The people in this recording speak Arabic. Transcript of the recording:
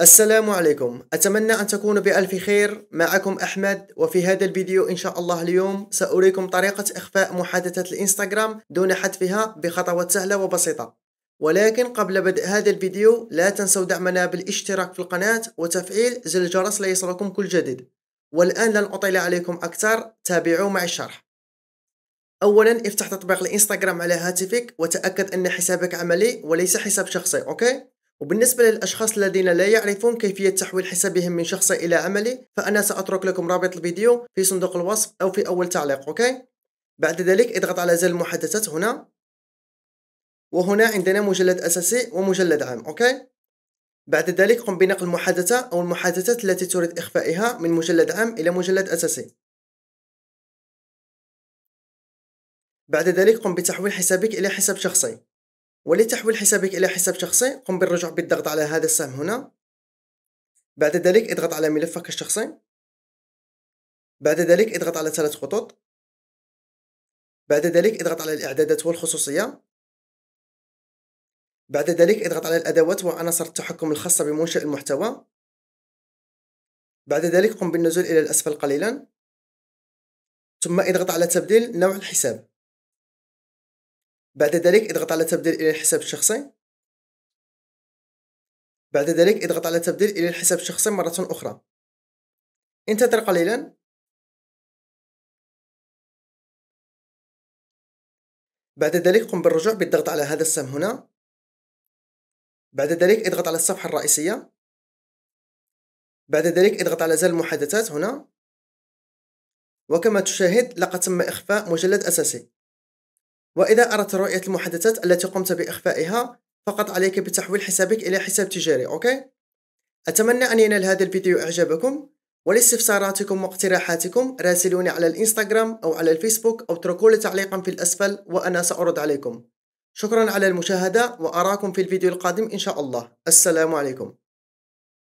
السلام عليكم أتمنى أن تكونوا بألف خير معكم أحمد وفي هذا الفيديو إن شاء الله اليوم سأريكم طريقة إخفاء محادثة الإنستغرام دون حذفها بخطوات سهلة وبسيطة ولكن قبل بدء هذا الفيديو لا تنسوا دعمنا بالاشتراك في القناة وتفعيل زر الجرس ليصلكم كل جديد والآن لن أطيل عليكم أكثر تابعوا مع الشرح أولا افتح تطبيق الإنستغرام على هاتفك وتأكد أن حسابك عملي وليس حساب شخصي أوكي؟ وبالنسبة للأشخاص الذين لا يعرفون كيفية تحويل حسابهم من شخصي إلى عملي فأنا سأترك لكم رابط الفيديو في صندوق الوصف أو في أول تعليق أوكي؟ بعد ذلك اضغط على زر المحادثات هنا وهنا عندنا مجلد أساسي ومجلد عام أوكي؟ بعد ذلك قم بنقل المحادثة أو المحادثات التي تريد إخفائها من مجلد عام إلى مجلد أساسي بعد ذلك قم بتحويل حسابك إلى حساب شخصي ولتحويل حسابك إلى حساب شخصي قم بالرجوع بالضغط على هذا السهم هنا بعد ذلك اضغط على ملفك الشخصي بعد ذلك اضغط على ثلاث خطوط بعد ذلك اضغط على الإعدادات والخصوصية بعد ذلك اضغط على الأدوات وعناصر التحكم الخاصة بمنشأ المحتوى بعد ذلك قم بالنزول إلى الأسفل قليلا ثم اضغط على تبديل نوع الحساب بعد ذلك اضغط على تبديل إلى الحساب الشخصي بعد ذلك اضغط على تبديل إلى الحساب الشخصي مرة أخرى انتظر قليلا بعد ذلك قم بالرجوع بالضغط على هذا السهم هنا بعد ذلك اضغط على الصفحة الرئيسية بعد ذلك اضغط على زر المحادثات هنا وكما تشاهد لقد تم إخفاء مجلد أساسي وإذا أردت رؤية المحادثات التي قمت بإخفائها فقط عليك بتحويل حسابك إلى حساب تجاري أوكي؟ أتمنى أن ينال هذا الفيديو إعجابكم ولاستفساراتكم واقتراحاتكم راسلوني على الإنستغرام أو على الفيسبوك أو اتركوا لي تعليقا في الأسفل وأنا سأرد عليكم شكرا على المشاهدة وأراكم في الفيديو القادم إن شاء الله السلام عليكم